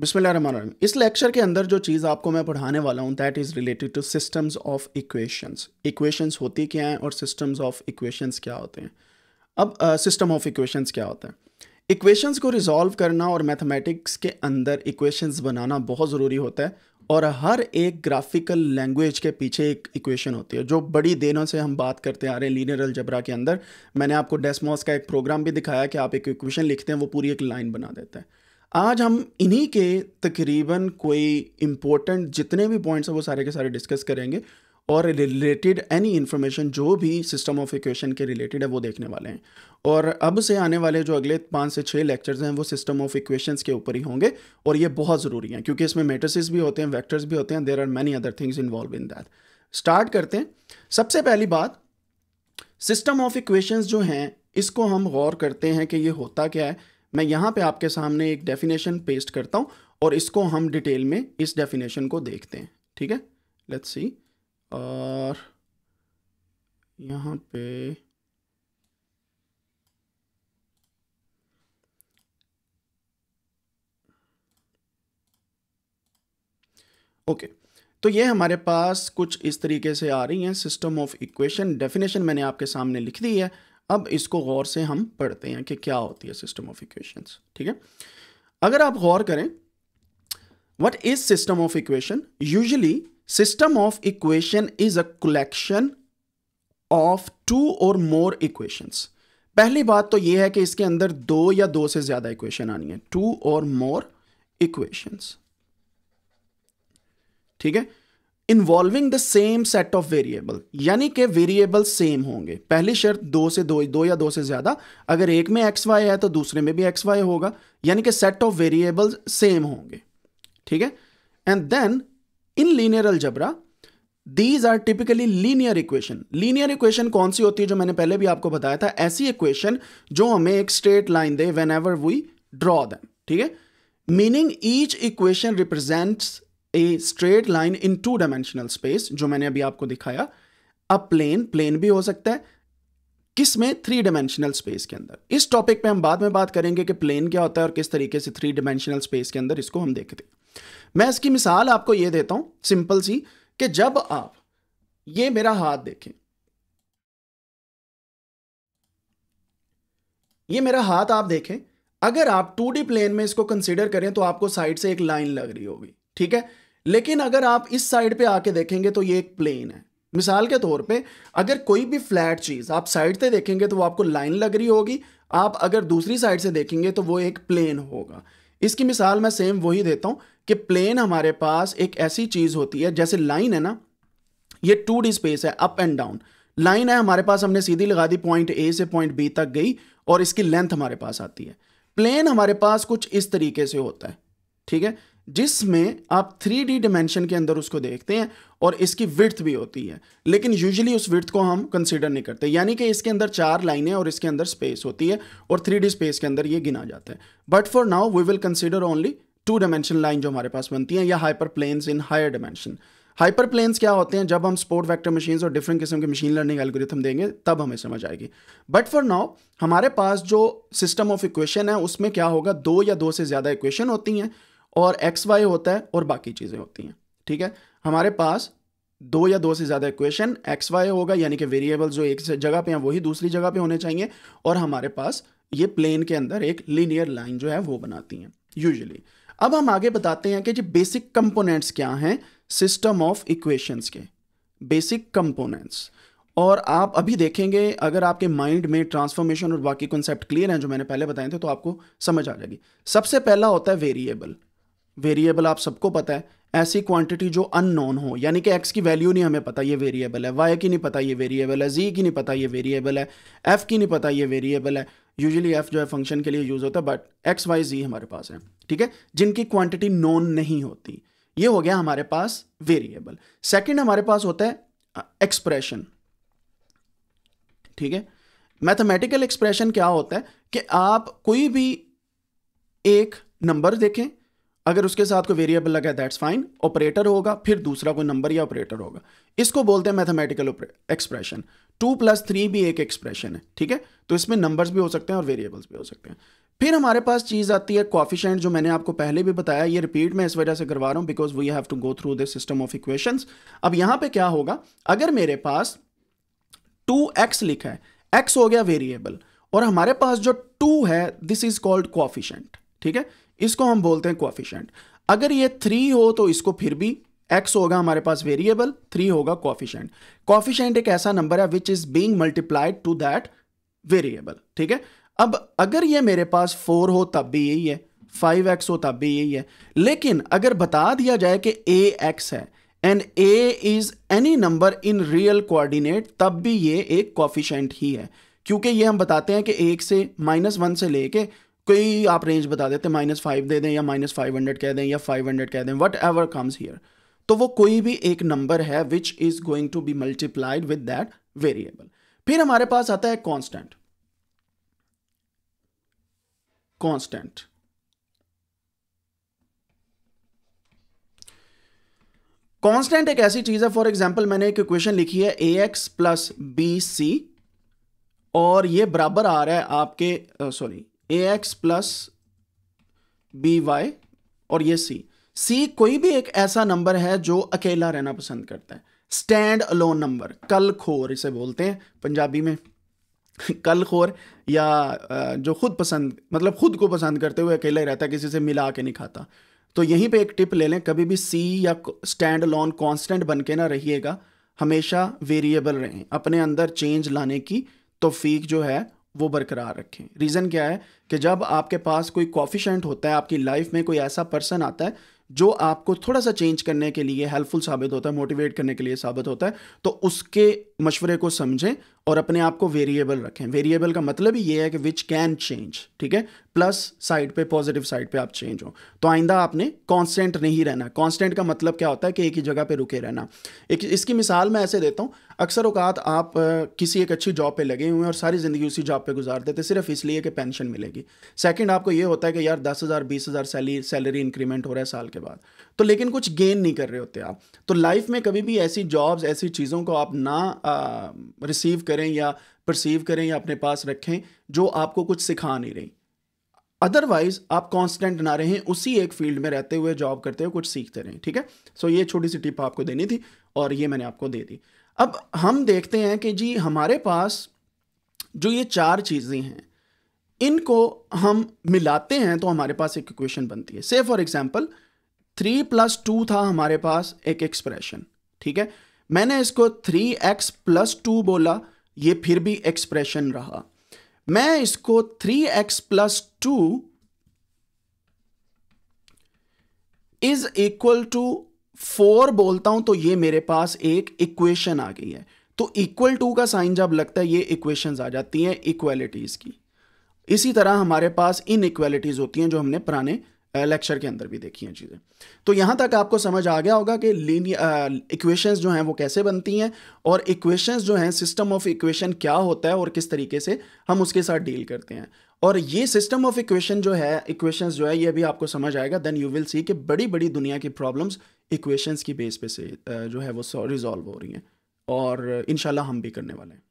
बिस्मिल्लाम इस लेक्चर के अंदर जो चीज़ आपको मैं पढ़ाने वाला हूँ that is related to systems of equations equations होती क्या हैं और सिस्टम्स ऑफ इक्वेशंस क्या होते हैं अब सिस्टम ऑफ इक्वेशंस क्या होता है इक्वेशंस को रिजॉल्व करना और मैथमेटिक्स के अंदर इक्वेशंस बनाना बहुत ज़रूरी होता है और हर एक ग्राफिकल लैंग्वेज के पीछे एक इक्वेशन होती है जो बड़ी देनों से हम बात करते आ रहे हैं लीनरल अलजबरा के अंदर मैंने आपको डेस्मोस का एक प्रोग्राम भी दिखाया कि आप एक इक्वेशन लिखते हैं वो पूरी एक लाइन बना देता है आज हम इन्हीं के तकरीबन कोई इम्पोर्टेंट जितने भी पॉइंट्स हैं वो सारे के सारे डिस्कस करेंगे और रिलेटेड एनी इन्फॉर्मेशन जो भी सिस्टम ऑफ इक्वेशन के रिलेटेड है वो देखने वाले हैं और अब से आने वाले जो अगले पाँच से छः लेक्चर्स हैं वो सिस्टम ऑफ इक्वेशंस के ऊपर ही होंगे और ये बहुत ज़रूरी हैं क्योंकि इसमें मेट्रसिस भी होते हैं वैक्टर्स भी होते हैं there are many other things involve in that start करते हैं सबसे पहली बात सिस्टम ऑफ इक्वेशंस जो हैं इसको हम गौर करते हैं कि ये होता क्या है मैं यहाँ पे आपके सामने एक डेफिनेशन पेस्ट करता हूँ और इसको हम डिटेल में इस डेफिनेशन को देखते हैं ठीक है लेट्स सी और यहाँ पे ओके okay. तो ये हमारे पास कुछ इस तरीके से आ रही हैं सिस्टम ऑफ इक्वेशन डेफिनेशन मैंने आपके सामने लिख दी है अब इसको गौर से हम पढ़ते हैं कि क्या होती है सिस्टम ऑफ इक्वेशंस ठीक है अगर आप गौर करें what is system of equation usually system of equation is a collection of two or more equations पहली बात तो यह है कि इसके अंदर दो या दो से ज्यादा इक्वेशन आनी है टू और मोर इक्वेशंस ठीक है involving the same set of variable यानी कि वेरिएबल सेम होंगे पहली शर्त दो से दो दो या दो से ज़्यादा अगर एक में एक्स वाई है तो दूसरे में भी एक्स वाई होगा यानी कि सेट ऑफ वेरिएबल सेम होंगे ठीक है and then in linear algebra these are typically linear equation linear equation कौन सी होती है जो मैंने पहले भी आपको बताया था ऐसी इक्वेशन जो हमें एक स्ट्रेट लाइन दे whenever we draw them ठीक है meaning each equation represents a straight line in two dimensional space जो मैंने अभी आपको दिखाया अ प्लेन प्लेन भी हो सकता है किस में थ्री डायमेंशनल स्पेस के अंदर इस टॉपिक पे हम बाद में बात करेंगे कि प्लेन क्या होता है और किस तरीके से थ्री डायमेंशनल स्पेस के अंदर इसको हम देखते हैं मैं इसकी मिसाल आपको ये देता हूं सिंपल सी कि जब आप ये मेरा हाथ देखें ये मेरा हाथ आप देखें अगर आप टू प्लेन में इसको कंसिडर करें तो आपको साइड से एक लाइन लग रही होगी ठीक है लेकिन अगर आप इस साइड पे आके देखेंगे तो ये एक प्लेन है मिसाल के तौर पे अगर कोई भी फ्लैट चीज़ आप साइड से देखेंगे तो वो आपको लाइन लग रही होगी आप अगर दूसरी साइड से देखेंगे तो वो एक प्लेन होगा इसकी मिसाल मैं सेम वही देता हूं कि प्लेन हमारे पास एक ऐसी चीज़ होती है जैसे लाइन है ना ये टू डी स्पेस है अप एंड डाउन लाइन है हमारे पास हमने सीधी लगा दी पॉइंट ए से पॉइंट बी तक गई और इसकी लेंथ हमारे पास आती है प्लेन हमारे पास कुछ इस तरीके से होता है ठीक है जिसमें आप थ्री डी डिमेंशन के अंदर उसको देखते हैं और इसकी विर्थ भी होती है लेकिन यूजुअली उस विर्थ को हम कंसिडर नहीं करते यानी कि इसके अंदर चार लाइनें और इसके अंदर स्पेस होती है और थ्री डी स्पेस के अंदर ये गिना जाता है but for now we will consider only two dimension line जो हमारे पास बनती हैं या hyperplanes in higher dimension hyperplanes क्या होते हैं जब हम स्पोर्ट वेक्टर मशीन्स और डिफरेंट किस्म के मशीन लर्निंग एल्गोरिथम देंगे तब हमें समझ आएगी बट फॉर नाउ हमारे पास जो सिस्टम ऑफ इक्वेशन है उसमें क्या होगा दो या दो से ज़्यादा इक्वेशन होती हैं और एक्स वाई होता है और बाकी चीज़ें होती हैं ठीक है हमारे पास दो या दो से ज़्यादा इक्वेशन एक्स वाई होगा यानी कि वेरिएबल जो एक जगह पे हैं वही दूसरी जगह पे होने चाहिए और हमारे पास ये प्लेन के अंदर एक लीनियर लाइन जो है वो बनाती हैं यूजुअली अब हम आगे बताते हैं कि जो बेसिक कंपोनेंट्स क्या हैं सिस्टम ऑफ इक्वेशंस के बेसिक कंपोनेंट्स और आप अभी देखेंगे अगर आपके माइंड में ट्रांसफॉर्मेशन और बाकी कॉन्सेप्ट क्लियर हैं जो मैंने पहले बताए थे तो आपको समझ आ जाएगी सबसे पहला होता है वेरिएबल वेरिएबल आप सबको पता है ऐसी क्वांटिटी जो अननोन हो यानी कि एक्स की वैल्यू नहीं हमें पता ये वेरिएबल है वाई की नहीं पता ये वेरिएबल है जी की नहीं पता ये वेरिएबल है एफ की नहीं पता ये वेरिएबल है यूजुअली एफ जो है फंक्शन के लिए यूज़ होता है बट एक्स वाई जी हमारे पास है ठीक है जिनकी क्वांटिटी नोन नहीं होती ये हो गया हमारे पास वेरिएबल सेकेंड हमारे पास होता है एक्सप्रेशन ठीक है मैथमेटिकल एक्सप्रेशन क्या होता है कि आप कोई भी एक नंबर देखें अगर उसके साथ कोई वेरिएबल लगा दैट्स फाइन ऑपरेटर होगा फिर दूसरा कोई नंबर या ऑपरेटर होगा इसको बोलते हैं mathematical expression two plus three भी एक एक्सप्रेशन है ठीक है तो इसमें नंबर्स भी हो सकते हैं और वेरिएबल्स भी हो सकते हैं फिर हमारे पास चीज़ आती है कॉफिशेंट जो मैंने आपको पहले भी बताया ये रिपीट मैं इस वजह से करवा रहा हूँ because we have to go through this system of equation अब यहाँ पर क्या होगा अगर मेरे पास टू एक्स लिखा है एक्स हो गया वेरिएबल और हमारे पास जो टू है दिस इज कॉल्ड कॉफिशेंट ठीक है इसको हम बोलते हैं कोफिशेंट अगर ये थ्री हो तो इसको फिर भी एक्स होगा हमारे पास वेरिएबल थ्री होगा कॉफिशेंट कॉफिशेंट एक ऐसा नंबर है which is being multiplied to that variable ठीक है अब अगर ये मेरे पास फोर हो तब भी यही है फाइव एक्स हो तब भी यही है लेकिन अगर बता दिया जाए कि ए एक्स है and a is any number in real coordinate तब भी ये एक कॉफिशेंट ही है क्योंकि ये हम बताते हैं कि एक से माइनस वन से लेके कोई आप रेंज बता देते माइनस फाइव दे दें या माइनस फाइव हंड्रेड कह दें या फाइव हंड्रेड कह दें वट एवर कम्स हियर तो वो कोई भी एक नंबर है which is going to be multiplied with that variable फिर हमारे पास आता है कॉन्स्टेंट कॉन्स्टेंट कॉन्स्टेंट एक ऐसी चीज है फॉर एग्जाम्पल मैंने एक इक्वेशन लिखी है a x plus b c और ये बराबर आ रहा है आपके sorry a x plus b y और ये सी सी कोई भी एक ऐसा नंबर है जो अकेला रहना पसंद करता है स्टैंड अलोन नंबर कल खोर इसे बोलते हैं पंजाबी में कल खोर या जो खुद पसंद मतलब खुद को पसंद करते हुए अकेला ही रहता है किसी से मिला के नहीं खाता तो यहीं पे एक टिप ले लें कभी भी सी या स्टैंड अलोन कॉन्स्टेंट बन के ना रहिएगा हमेशा वेरिएबल रहें अपने अंदर चेंज लाने की तोफीक जो है वो बरकरार रखें रीज़न क्या है कि जब आपके पास कोई कॉफिशेंट होता है आपकी लाइफ में कोई ऐसा पर्सन आता है जो आपको थोड़ा सा चेंज करने के लिए हेल्पफुल साबित होता है मोटिवेट करने के लिए साबित होता है तो उसके मशवरे को समझें और अपने आप को वेरिएबल रखें वेरिएबल का मतलब ही ये है कि विच कैन चेंज ठीक है प्लस साइड पे पॉजिटिव साइड पे आप चेंज हो तो आइंदा आपने कांस्टेंट नहीं रहना कांस्टेंट का मतलब क्या होता है कि एक ही जगह पे रुके रहना एक इसकी मिसाल मैं ऐसे देता हूँ अक्सर अवकात आप किसी एक अच्छी जॉब पे लगे हुए हैं और सारी ज़िंदगी उसी जॉब पे गुजार देते सिर्फ इसलिए कि पेंशन मिलेगी सेकेंड आपको ये होता है कि यार दस हज़ार बीस हज़ार सैलरी सैलरी इंक्रीमेंट हो रहा है साल के बाद तो लेकिन कुछ गेन नहीं कर रहे होते आप तो लाइफ में कभी भी ऐसी जॉब्स ऐसी चीज़ों को आप ना रिसीव करें करें या परसीव करें या अपने पास रखें जो आपको कुछ सिखा नहीं रही अदरवाइज आप कॉन्स्टेंट ना रहें उसी एक फील्ड में रहते हुए जॉब करते हुए कुछ सीखते रहें ठीक है सो so, ये छोटी सी टिप आपको देनी थी और ये मैंने आपको दे दी अब हम देखते हैं कि जी हमारे पास जो ये चार चीज़ें हैं इनको हम मिलाते हैं तो हमारे पास एक इक्वेशन बनती है से for example three plus two था हमारे पास एक एक्सप्रेशन ठीक है मैंने इसको थ्री एक्स प्लस टू बोला ये फिर भी एक्सप्रेशन रहा मैं इसको three x plus two is equal to four बोलता हूं तो ये मेरे पास एक इक्वेशन आ गई है तो इक्वल टू का साइन जब लगता है ये इक्वेशंस आ जाती हैं इक्वेलिटीज की इसी तरह हमारे पास इन इक्वेलिटीज होती हैं जो हमने पुराने लेक्चर के अंदर भी देखी हैं चीज़ें तो यहाँ तक आपको समझ आ गया होगा कि इक्वेशंस जो हैं वो कैसे बनती हैं और इक्वेशंस जो हैं सिस्टम ऑफ इक्वेशन क्या होता है और किस तरीके से हम उसके साथ डील करते हैं और ये सिस्टम ऑफ इक्वेशन जो है इक्वेशंस जो है ये भी आपको समझ आएगा देन यू विल सी कि बड़ी बड़ी दुनिया की प्रॉब्लम्स इक्वेशंस की बेस पे से जो है वो रिजॉल्व हो रही हैं और इन हम भी करने वाले हैं